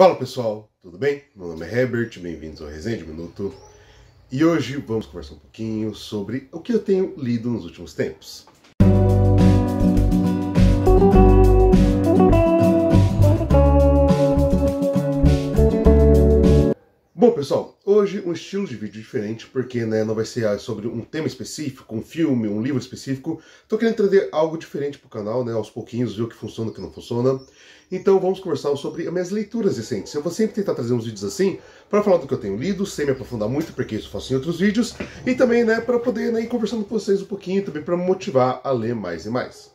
Fala pessoal, tudo bem? Meu nome é Herbert, bem-vindos ao Resende Minuto. E hoje vamos conversar um pouquinho sobre o que eu tenho lido nos últimos tempos. hoje um estilo de vídeo diferente, porque né, não vai ser ah, sobre um tema específico, um filme, um livro específico. Estou querendo trazer algo diferente para o canal, né, aos pouquinhos, ver o que funciona e o que não funciona. Então vamos conversar sobre as minhas leituras recentes. Eu vou sempre tentar trazer uns vídeos assim, para falar do que eu tenho lido, sem me aprofundar muito, porque isso eu faço em outros vídeos, e também né, para poder né, ir conversando com vocês um pouquinho, também para me motivar a ler mais e mais.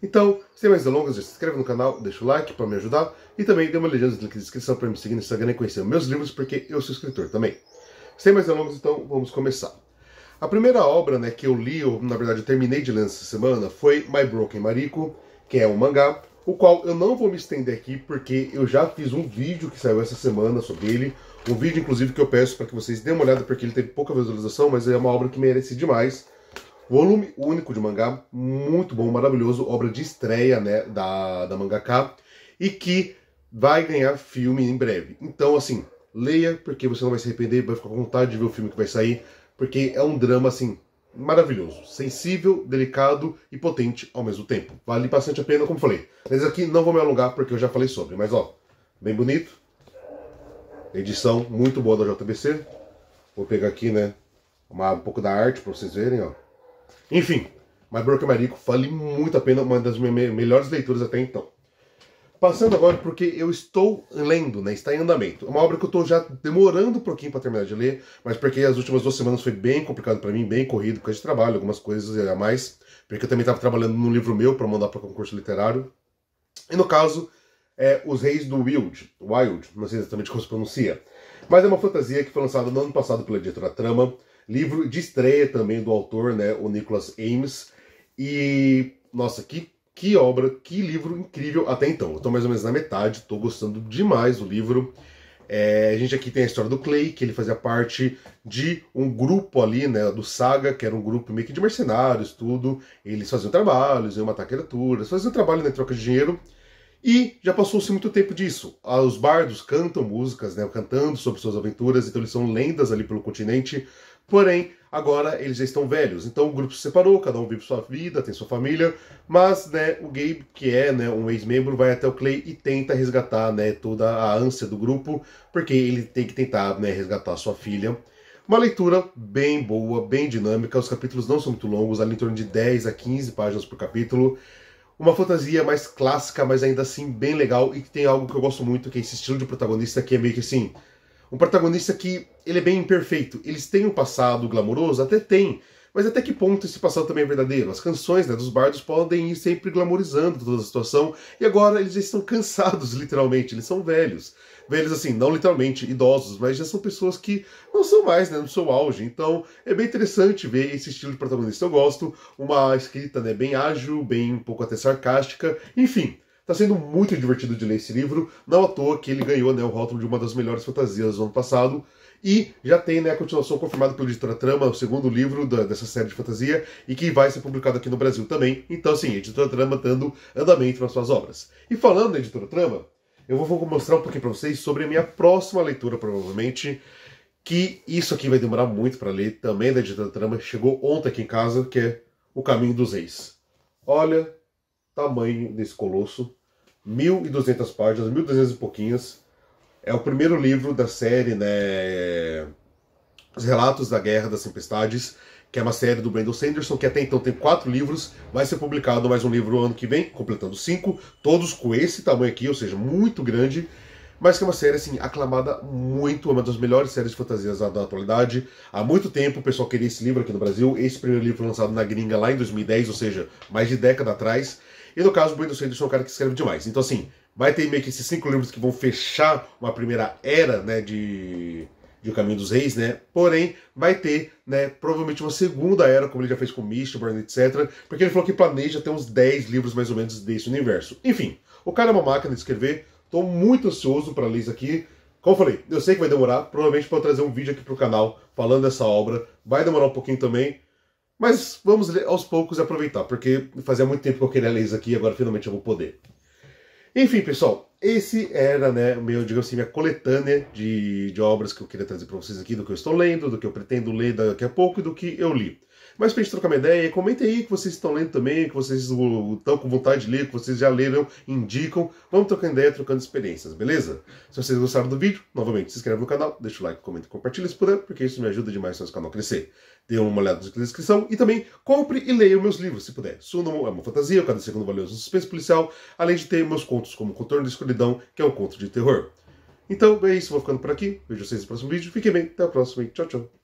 Então, sem mais delongas, já se inscreve no canal, deixa o like para me ajudar e também dê uma legenda no link de descrição para me seguir no Instagram e conhecer meus livros, porque eu sou escritor também. Sem mais delongas, então, vamos começar. A primeira obra né, que eu li, ou na verdade eu terminei de ler essa semana, foi My Broken Mariko, que é um mangá, o qual eu não vou me estender aqui porque eu já fiz um vídeo que saiu essa semana sobre ele, um vídeo inclusive que eu peço para que vocês dêem uma olhada porque ele teve pouca visualização, mas é uma obra que merece demais. Volume único de mangá, muito bom, maravilhoso, obra de estreia né, da, da mangaka, e que vai ganhar filme em breve. Então, assim, leia, porque você não vai se arrepender, vai ficar com vontade de ver o filme que vai sair, porque é um drama, assim, maravilhoso, sensível, delicado e potente ao mesmo tempo. Vale bastante a pena, como falei. Mas aqui não vou me alongar, porque eu já falei sobre, mas ó, bem bonito. Edição muito boa da JBC. Vou pegar aqui, né, uma, um pouco da arte para vocês verem, ó. Enfim, mas Broca Marico vale muito a pena, uma das minhas melhores leituras até então. Passando agora, porque eu estou lendo, né? Está em andamento. É uma obra que eu estou já demorando um pouquinho para terminar de ler, mas porque as últimas duas semanas foi bem complicado para mim, bem corrido, por de trabalho, algumas coisas a mais, porque eu também estava trabalhando num livro meu para mandar para concurso literário. E no caso, é Os Reis do Wild, Wild, não sei exatamente como se pronuncia, mas é uma fantasia que foi lançada no ano passado pela editora Trama, livro de estreia também do autor, né, o Nicholas Ames. E nossa, que que obra, que livro incrível até então. Eu tô mais ou menos na metade, estou gostando demais do livro. É, a gente aqui tem a história do Clay, que ele fazia parte de um grupo ali, né, do Saga, que era um grupo meio que de mercenários, tudo. Eles faziam trabalhos, iam matar criaturas, faziam trabalho na né, troca de dinheiro. E já passou-se muito tempo disso. Ah, os bardos cantam músicas, né, cantando sobre suas aventuras, então eles são lendas ali pelo continente, Porém, agora eles já estão velhos, então o grupo se separou, cada um vive sua vida, tem sua família, mas né, o Gabe, que é né, um ex-membro, vai até o Clay e tenta resgatar né, toda a ânsia do grupo, porque ele tem que tentar né, resgatar sua filha. Uma leitura bem boa, bem dinâmica, os capítulos não são muito longos, ali em torno de 10 a 15 páginas por capítulo. Uma fantasia mais clássica, mas ainda assim bem legal e que tem algo que eu gosto muito, que é esse estilo de protagonista que é meio que assim, um protagonista que ele é bem imperfeito. Eles têm um passado glamouroso? Até tem. Mas até que ponto esse passado também é verdadeiro? As canções né, dos bardos podem ir sempre glamorizando toda a situação, e agora eles já estão cansados, literalmente, eles são velhos. Velhos assim, não literalmente idosos, mas já são pessoas que não são mais né, no seu auge. Então é bem interessante ver esse estilo de protagonista. Eu gosto, uma escrita né, bem ágil, bem um pouco até sarcástica, enfim. Está sendo muito divertido de ler esse livro, não à toa que ele ganhou né, o rótulo de uma das melhores fantasias do ano passado. E já tem né, a continuação confirmada pelo Editora Trama, o segundo livro da, dessa série de fantasia, e que vai ser publicado aqui no Brasil também. Então, sim, Editora Trama dando andamento nas suas obras. E falando da Editora Trama, eu vou mostrar um pouquinho para vocês sobre a minha próxima leitura, provavelmente, que isso aqui vai demorar muito para ler, também da Editora Trama, chegou ontem aqui em casa, que é O Caminho dos Reis. Olha tamanho desse colosso, 1.200 páginas, 1.200 e pouquinhas. É o primeiro livro da série, né? Os Relatos da Guerra das Tempestades, que é uma série do Brandon Sanderson, que até então tem quatro livros, vai ser publicado mais um livro ano que vem, completando cinco, todos com esse tamanho aqui, ou seja, muito grande mas que é uma série assim, aclamada muito, é uma das melhores séries de fantasias da, atualidade. Há muito tempo o pessoal queria esse livro aqui no Brasil. Esse primeiro livro lançado na gringa lá em 2010, ou seja, mais de década atrás. E no caso, o Brandon Sanderson é um cara que escreve demais. Então, assim, vai ter meio que esses cinco livros que vão fechar uma primeira era né, de, de O Caminho dos Reis, né? Porém, vai ter né, provavelmente uma segunda era, como ele já fez com Mistborn, etc. Porque ele falou que planeja ter uns 10 livros mais ou menos desse universo. Enfim, o cara é uma máquina de escrever Estou muito ansioso para ler isso aqui. Como eu falei, eu sei que vai demorar, provavelmente para trazer um vídeo aqui para o canal falando dessa obra. Vai demorar um pouquinho também, mas vamos ler aos poucos e aproveitar, porque fazia muito tempo que eu queria ler isso aqui e agora finalmente eu vou poder. Enfim, pessoal, esse era, né, meu, digamos assim, minha coletânea de, de obras que eu queria trazer para vocês aqui, do que eu estou lendo, do que eu pretendo ler daqui a pouco e do que eu li. Mas pra gente trocar uma ideia, comenta aí que vocês estão lendo também, que vocês estão com vontade de ler, que vocês já leram, indicam. Vamos trocando ideia, trocando experiências, beleza? Se vocês gostaram do vídeo, novamente, se inscreve no canal, deixa o like, comenta e compartilha se puder, porque isso me ajuda demais no nosso canal crescer. Dê uma olhada na descrição e também compre e leia meus livros, se puder. Suno é uma fantasia, o cada segundo valioso um suspense policial, além de ter meus contos como Contorno do Escuro que é um conto de terror. Então é isso, vou ficando por aqui. Vejo vocês no próximo vídeo. Fiquem bem, até a próxima e tchau, tchau.